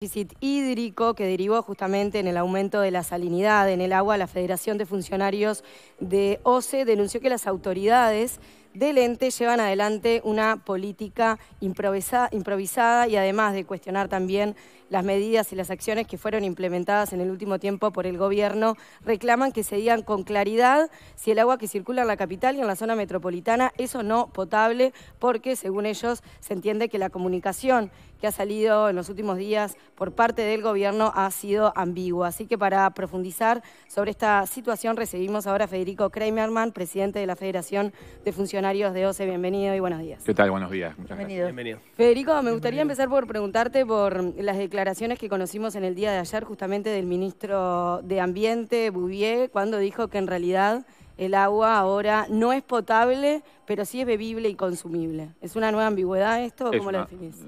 déficit hídrico que derivó justamente en el aumento de la salinidad en el agua, la Federación de Funcionarios de OCE denunció que las autoridades del ente llevan adelante una política improvisada y además de cuestionar también las medidas y las acciones que fueron implementadas en el último tiempo por el gobierno, reclaman que se digan con claridad si el agua que circula en la capital y en la zona metropolitana es o no potable, porque según ellos se entiende que la comunicación que ha salido en los últimos días por parte del gobierno ha sido ambigua. Así que para profundizar sobre esta situación recibimos ahora a Federico Kramerman, presidente de la Federación de Funcionarios funcionarios de OCE. Bienvenido y buenos días. ¿Qué tal? Buenos días. Muchas gracias. Bienvenido. Federico, me gustaría empezar por preguntarte por las declaraciones que conocimos en el día de ayer justamente del ministro de Ambiente, Bouvier, cuando dijo que en realidad el agua ahora no es potable, pero sí es bebible y consumible. ¿Es una nueva ambigüedad esto o cómo lo definís? Eh,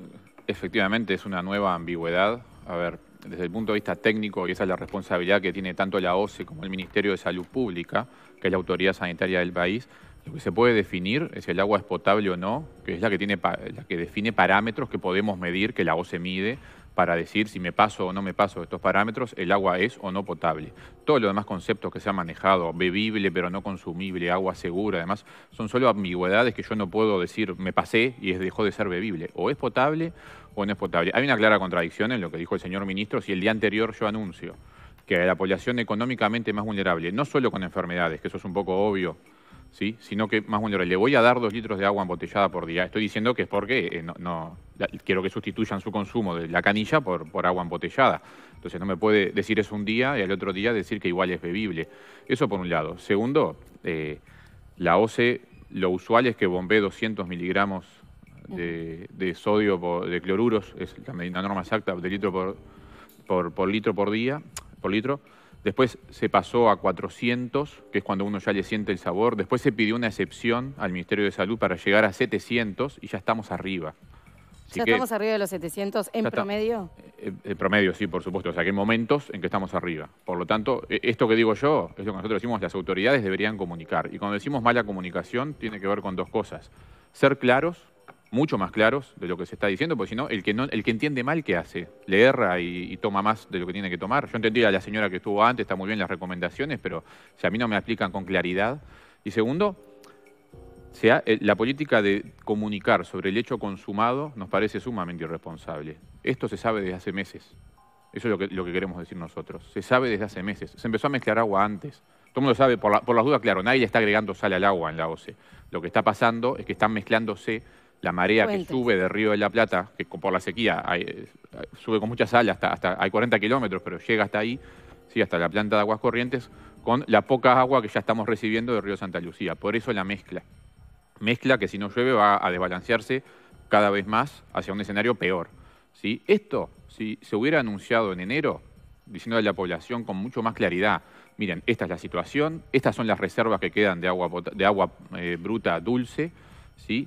efectivamente, es una nueva ambigüedad. A ver, desde el punto de vista técnico, y esa es la responsabilidad que tiene tanto la OCE como el Ministerio de Salud Pública, que es la autoridad sanitaria del país, lo que se puede definir es si el agua es potable o no, que es la que, tiene, que define parámetros que podemos medir, que el la se mide, para decir si me paso o no me paso estos parámetros, el agua es o no potable. Todos los demás conceptos que se han manejado, bebible pero no consumible, agua segura, además, son solo ambigüedades que yo no puedo decir me pasé y dejó de ser bebible. O es potable o no es potable. Hay una clara contradicción en lo que dijo el señor ministro si el día anterior yo anuncio que la población económicamente más vulnerable, no solo con enfermedades, que eso es un poco obvio, ¿sí? sino que más menos, le voy a dar dos litros de agua embotellada por día. Estoy diciendo que es porque eh, no, quiero que sustituyan su consumo de la canilla por, agua embotellada. Entonces no me puede decir eso un día y al otro día decir que igual es bebible. Eso por un lado. Segundo, eh, la OCE lo usual es que bombee 200 miligramos de, sodio, de cloruros, es la norma exacta, de litro por, por, por litro por día, por litro. Después se pasó a 400, que es cuando uno ya le siente el sabor. Después se pidió una excepción al Ministerio de Salud para llegar a 700 y ya estamos arriba. ¿Ya estamos arriba de los 700 en promedio? En promedio, sí, por supuesto. O sea, que hay momentos en que estamos arriba. Por lo tanto, e, esto que digo yo, es lo que nosotros decimos, las autoridades deberían comunicar. Y cuando decimos mala comunicación, tiene que ver con dos cosas. Ser claros mucho más claros de lo que se está diciendo, porque si no, el que no, el que entiende mal, ¿qué hace? Le erra y, toma más de lo que tiene que tomar. Yo entendí a la señora que estuvo antes, está muy bien las recomendaciones, pero si a mí no me aplican con claridad. Y segundo, eh, la política de comunicar sobre el hecho consumado nos parece sumamente irresponsable. Esto se sabe desde hace meses. Eso es lo que, lo que queremos decir nosotros. Se sabe desde hace meses. Se empezó a mezclar agua antes. Todo el mundo sabe, por, la, por las dudas, claro, nadie le está agregando sal al agua en la OCE. Lo que está pasando es que están mezclándose la marea que sube de Río de la Plata, que por la sequía eh, sube con mucha sal, hasta, hasta hay 40 kilómetros, pero llega hasta ahí, sí, hasta la planta de aguas corrientes, con la poca agua que ya estamos recibiendo de Río Santa Lucía. Por eso la mezcla. Mezcla que si no llueve va a desbalancearse cada vez más hacia un escenario peor. ¿sí? Esto, si se hubiera anunciado en enero, diciendo a la población con mucho más claridad, miren, esta es la situación, estas son las reservas que quedan de agua, de agua eh, bruta dulce, ¿sí?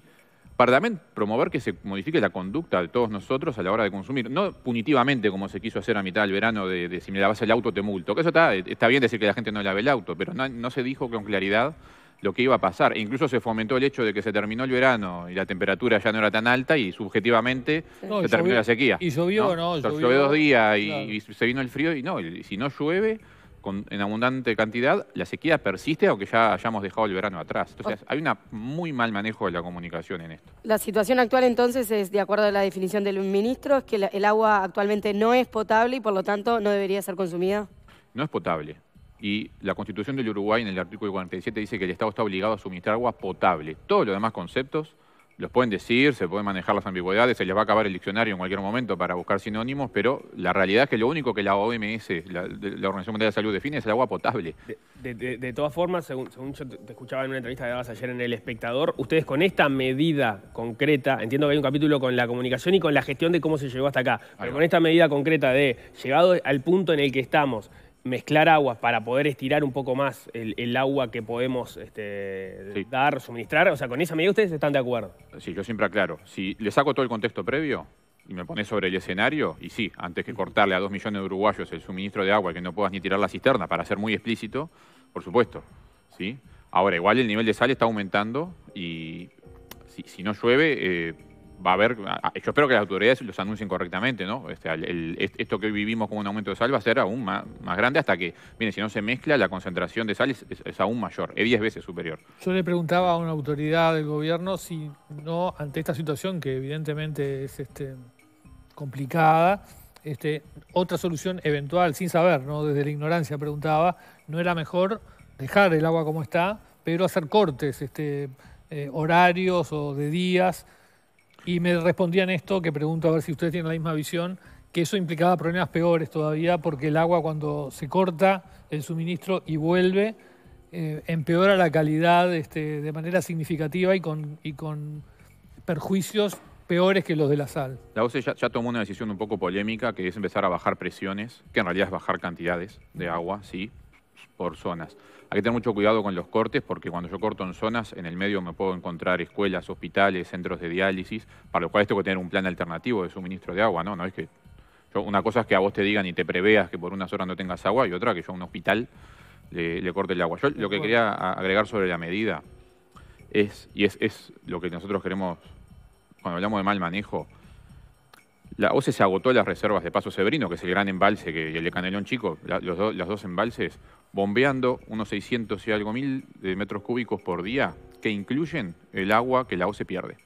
También promover que se modifique la conducta de todos nosotros a la hora de consumir, no punitivamente como se quiso hacer a mitad del verano de, si me lavas el auto te multo, que eso está, está bien decir que la gente no lave el auto, pero no, se dijo con claridad lo que iba a pasar. E incluso se fomentó el hecho de que se terminó el verano y la temperatura ya no era tan alta y subjetivamente se terminó la sequía. Y llovió, ¿no? llovió, dos días y, se vino el frío y no, si no llueve en abundante cantidad, la sequía persiste aunque ya hayamos dejado el verano atrás. Entonces, hay un muy mal manejo de la comunicación en esto. La situación actual entonces es, de acuerdo a la definición del ministro, es que el agua actualmente no es potable y por lo tanto no debería ser consumida. No es potable. Y la Constitución del Uruguay en el artículo 47 dice que el Estado está obligado a suministrar agua potable. Todos los demás conceptos los pueden decir, se pueden manejar las ambigüedades, se les va a acabar el diccionario en cualquier momento para buscar sinónimos, pero la realidad es que lo único que la OMS, la, Organización Mundial de Salud, define es el agua potable. De, todas formas, según, yo te escuchaba en una entrevista que dabas ayer en El Espectador, ustedes con esta medida concreta, entiendo que hay un capítulo con la comunicación y con la gestión de cómo se llegó hasta acá, pero con esta medida concreta de llegado al punto en el que estamos, mezclar aguas para poder estirar un poco más el, agua que podemos este, dar, suministrar. O sea, con esa medida ustedes están de acuerdo. Sí, yo siempre aclaro. Si le saco todo el contexto previo y me pones sobre el escenario, y sí, antes que cortarle a dos millones de uruguayos el suministro de agua, que no puedas ni tirar la cisterna, para ser muy explícito, por supuesto. ¿sí? Ahora, igual el nivel de sal está aumentando y si, no llueve... Eh, va a haber, yo espero que las autoridades los anuncien correctamente, ¿no? Este, esto que vivimos con un aumento de sal va a ser aún más, grande hasta que, mire, si no se mezcla, la concentración de sal es, aún mayor, es 10 veces superior. Yo le preguntaba a una autoridad del gobierno si no, ante esta situación que evidentemente es este, complicada, este, otra solución eventual, sin saber, ¿no? desde la ignorancia preguntaba, no era mejor dejar el agua como está, pero hacer cortes, este, eh, horarios o de días y me respondían esto, que pregunto a ver si ustedes tienen la misma visión, que eso implicaba problemas peores todavía, porque el agua cuando se corta el suministro y vuelve, eh, empeora la calidad este, de manera significativa y con, y con perjuicios peores que los de la sal. La OCE ya, tomó una decisión un poco polémica, que es empezar a bajar presiones, que en realidad es bajar cantidades de agua, sí, por zonas. Hay que tener mucho cuidado con los cortes porque cuando yo corto en zonas, en el medio me puedo encontrar escuelas, hospitales, centros de diálisis, para lo cual tengo que tener un plan alternativo de suministro de agua, ¿no? No es que yo, una cosa es que a vos te digan y te preveas que por unas horas no tengas agua y otra que yo a un hospital le, corte el agua. Yo lo que quería agregar sobre la medida es, y es, es lo que nosotros queremos, cuando hablamos de mal manejo, la OCE se agotó las reservas de Paso Severino, que es el gran embalse, que, y el de Canelón Chico, los las dos embalses, bombeando unos 600 y algo mil eh, metros cúbicos por día, que incluyen el agua que la OCE pierde.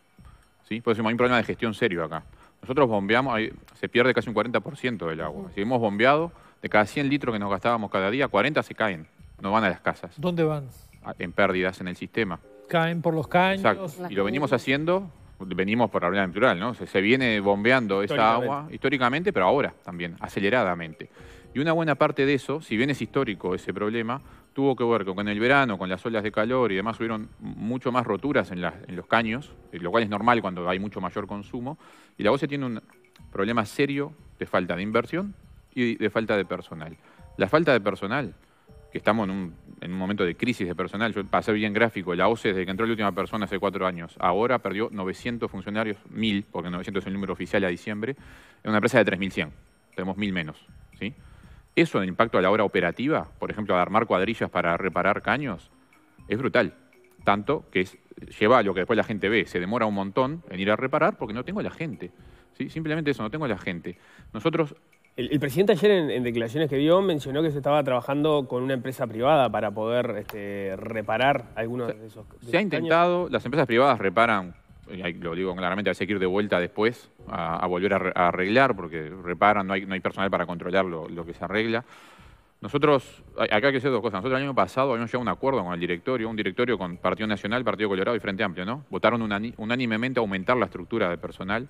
¿Sí? Por eso hay un problema de gestión serio acá. Nosotros bombeamos, se pierde casi un 40% del agua. Si hemos bombeado, de cada 100 litros que nos gastábamos cada día, 40 se caen, no van a las casas. ¿Dónde van? Ah, en pérdidas en el sistema. Caen por los caños. Y lo venimos haciendo venimos por la natural natural, ¿no? Se, viene bombeando esa agua históricamente, pero ahora también, aceleradamente. Y una buena parte de eso, si bien es histórico ese problema, tuvo que ver con el verano, con las olas de calor y demás, hubieron mucho más roturas en, en los caños, eh, lo cual es normal cuando hay mucho mayor consumo. Y la OCE tiene un problema serio de falta de inversión y de falta de personal. La falta de personal, que estamos en un en un momento de crisis de personal. Yo pasé bien gráfico. La OCE, desde que entró la última persona hace cuatro años, ahora perdió 900 funcionarios, 1000, porque 900 es el número oficial a diciembre, en una empresa de 3100. Tenemos 1000 menos. ¿sí? Eso, el impacto a la hora operativa, por ejemplo, a armar cuadrillas para reparar caños, es brutal. Tanto que es, lleva a lo que después la gente ve. Se demora un montón en ir a reparar porque no tengo la gente. ¿sí? Simplemente eso, no tengo la gente. Nosotros el, presidente ayer en, declaraciones que dio mencionó que se estaba trabajando con una empresa privada para poder este, reparar algunos de esos. se ha intentado, las empresas privadas reparan, lo digo claramente, hay que ir de vuelta después a, volver a, arreglar porque reparan, no hay, personal para controlar lo, que se arregla. Nosotros, acá hay que hacer dos cosas. Nosotros el año pasado habíamos llegado a un acuerdo con el directorio, un directorio con Partido Nacional, Partido Colorado y Frente Amplio, ¿no? Votaron unánimemente aumentar la estructura de personal,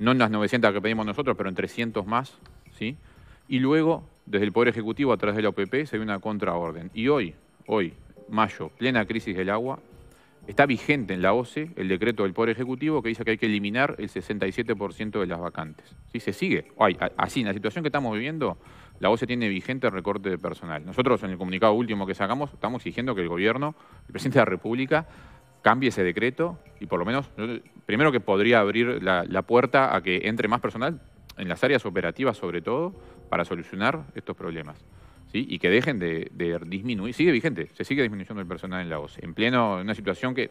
no en las 900 que pedimos nosotros, pero en 300 más. Y luego, desde el Poder Ejecutivo, a través de la OPP, se ve una contraorden. Y hoy, hoy, mayo, plena crisis del agua, está vigente en la OCE el decreto del Poder Ejecutivo que dice que hay que eliminar el 67% de las vacantes. ¿Si Se sigue. así, en la situación que estamos viviendo, la OCE tiene vigente el recorte de personal. Nosotros, en el comunicado último que sacamos, estamos exigiendo que el Gobierno, el Presidente de la República, cambie ese decreto y por lo menos, primero que podría abrir la puerta a que entre más personal, en las áreas operativas sobre todo, para solucionar estos problemas. Y que dejen de, disminuir, sigue vigente, se sigue disminuyendo el personal en la OCE, en pleno, una situación que,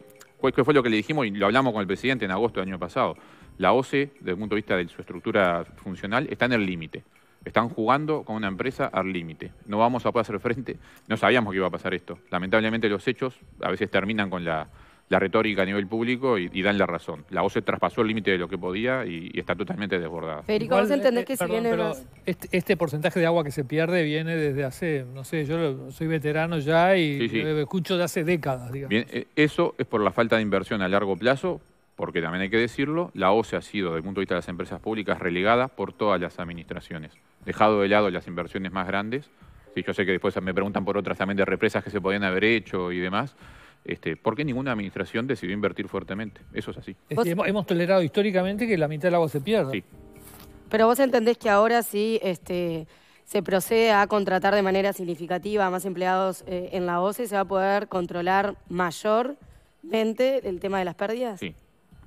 ¿qué fue lo que le dijimos y lo hablamos con el presidente en agosto del año pasado. La OCE, desde el punto de vista de su estructura funcional, está en el límite. Están jugando con una empresa al límite. No vamos a poder hacer frente. No sabíamos que iba a pasar esto. Lamentablemente los hechos a veces terminan con la, la retórica a nivel público y, dan la razón. La OCE traspasó el límite de lo que podía y, está totalmente desbordada. Federico, vos entendés eh, que si este, este, porcentaje de agua que se pierde viene desde hace, no sé, yo soy veterano ya y Lo eh, escucho de hace décadas, digamos. Eh, eso es por la falta de inversión a largo plazo, porque también hay que decirlo, la OCE ha sido, desde el punto de vista de las empresas públicas, relegada por todas las administraciones, dejado de lado las inversiones más grandes. yo sé que después me preguntan por otras también de represas que se podían haber hecho y demás, este, porque ninguna administración decidió invertir fuertemente. Eso es así. hemos, tolerado históricamente que la mitad de la voz se pierda. Sí. Pero vos entendés que ahora sí este, se procede a contratar de manera significativa a más empleados eh, en la OCE, se va a poder controlar mayormente el tema de las pérdidas. Sí,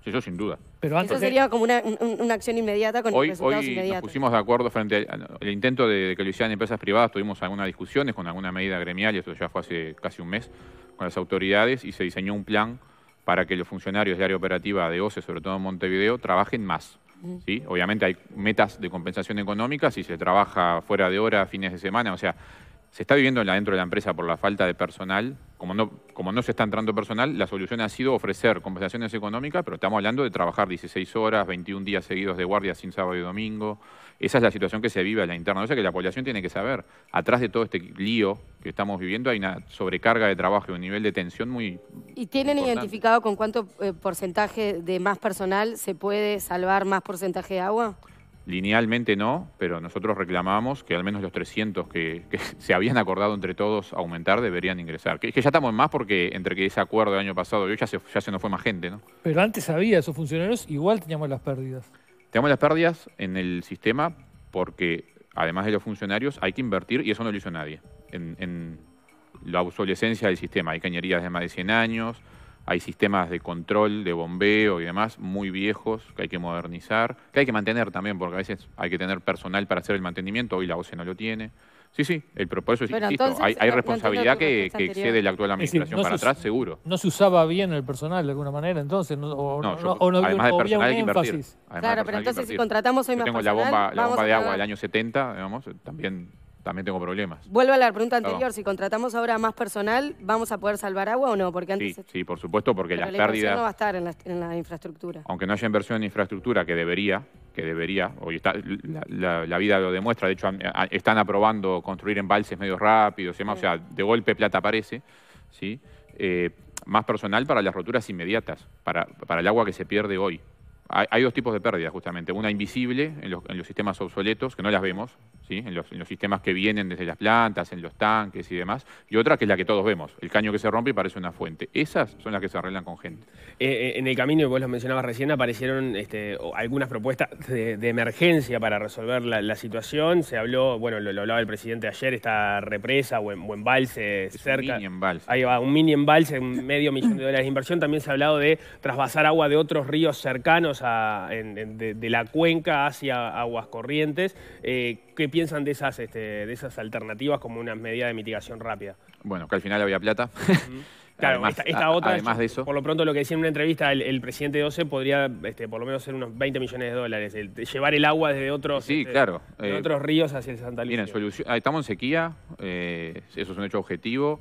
sí eso sin duda. Eso sería como una, acción inmediata con hoy, resultados hoy Nos pusimos de acuerdo frente al intento de que lo hicieran empresas privadas, tuvimos algunas discusiones con alguna medida gremial, y esto ya fue hace casi un mes, con las autoridades y se diseñó un plan para que los funcionarios de área operativa de OCE, sobre todo en Montevideo, trabajen más. ¿Sí? Obviamente hay metas de compensación económica si se trabaja fuera de hora, fines de semana, o sea, se está viviendo dentro de la empresa por la falta de personal. Como no, como no se está entrando personal, la solución ha sido ofrecer compensaciones económicas, pero estamos hablando de trabajar 16 horas, 21 días seguidos de guardia sin sábado y domingo. Esa es la situación que se vive a la interna. O sea que la población tiene que saber, atrás de todo este lío que estamos viviendo hay una sobrecarga de trabajo y un nivel de tensión muy ¿Y tienen identificado con cuánto eh, porcentaje de más personal se puede salvar más porcentaje de agua? Linealmente no, pero nosotros reclamamos que al menos los 300 que, se habían acordado entre todos aumentar deberían ingresar. Es que, ya estamos en más porque entre que ese acuerdo del año pasado y ya se, ya se nos fue más gente, ¿no? Pero antes había esos funcionarios, igual teníamos las pérdidas. Teníamos las pérdidas en el sistema porque además de los funcionarios hay que invertir, y eso no lo hizo nadie, en, en la obsolescencia del sistema. Hay cañerías de más de 100 años, hay sistemas de control, de bombeo y demás muy viejos que hay que modernizar, que hay que mantener también, porque a veces hay que tener personal para hacer el mantenimiento, hoy la OCE no lo tiene. Sí, sí, el propósito, es insisto, hay, responsabilidad que, excede la actual administración para atrás, seguro. ¿No se usaba bien el personal de alguna manera entonces? no, yo, o además de personal que invertir. Claro, pero entonces si contratamos hoy más tengo la bomba, la bomba de agua del año 70, digamos, también también tengo problemas. Vuelvo a la pregunta anterior, si contratamos ahora más personal, ¿vamos a poder salvar agua o no? Porque antes sí, sí, por supuesto, porque las pérdidas... no va a estar en la, infraestructura. Aunque no haya inversión en infraestructura, que debería, que debería, hoy la, vida lo demuestra, de hecho están aprobando construir embalses medio rápidos y demás, o sea, de golpe plata aparece, ¿sí? Eh, más personal para las roturas inmediatas, para, para el agua que se pierde hoy hay, dos tipos de pérdidas, justamente. Una invisible en los, sistemas obsoletos, que no las vemos, ¿sí? en, los, sistemas que vienen desde las plantas, en los tanques y demás. Y otra que es la que todos vemos, el caño que se rompe y parece una fuente. Esas son las que se arreglan con gente. Eh, eh, en el camino, y vos lo mencionabas recién, aparecieron este, algunas propuestas de, emergencia para resolver la, situación. Se habló, bueno, lo, hablaba el presidente ayer, esta represa o, en, embalse cerca. Un mini embalse. Ahí va, un mini embalse, medio millón de dólares de inversión. También se ha hablado de trasvasar agua de otros ríos cercanos de, la cuenca hacia aguas corrientes, eh, ¿Qué piensan de esas, este, de esas alternativas como una medida de mitigación rápida? Bueno, que al final había plata. Claro, esta, otra, de eso, por lo pronto lo que decía en una entrevista el, presidente de OCE podría este, por lo menos ser unos 20 millones de dólares, llevar el agua desde otros, este, claro, de eh, otros ríos hacia el Santa Lucía. Ah, estamos en sequía, eh, eso es un hecho objetivo.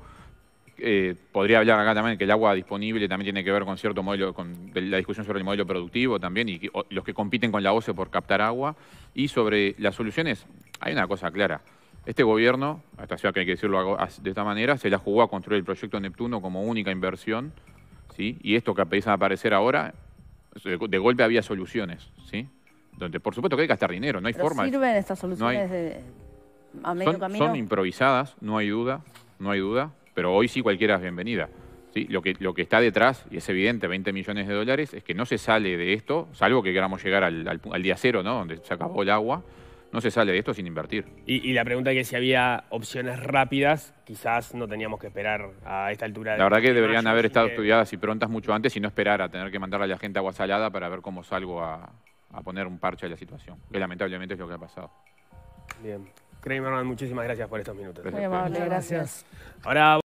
Eh, podría hablar acá también que el agua disponible también tiene que ver con cierto modelo, con la discusión sobre el modelo productivo también y los que compiten con la OCE por captar agua. Y sobre las soluciones, hay una cosa clara. Este gobierno, hasta sea que hay que decirlo de esta manera, se la jugó a construir el proyecto Neptuno como única inversión, ¿sí? Y esto que empieza a aparecer ahora, eh, de golpe había soluciones, ¿sí? Donde por supuesto que hay que gastar dinero, no hay forma. ¿Sirven estas soluciones a medio camino? Son improvisadas, no hay duda, no hay duda pero hoy sí cualquiera es bienvenida. Lo, que, está detrás, y es evidente, 20 millones de dólares, es que no se sale de esto, salvo que queramos llegar al, día cero, donde se acabó el agua, no se sale de esto sin invertir. Y, la pregunta es que si había opciones rápidas, quizás no teníamos que esperar a esta altura. La verdad que deberían haber estado estudiadas y prontas mucho antes y no esperar a tener que mandarle a la gente agua salada para ver cómo salgo a, poner un parche a la situación, que lamentablemente es lo que ha pasado. Bien. Kramer, muchísimas gracias por estos minutos. Muy amable, gracias. Ahora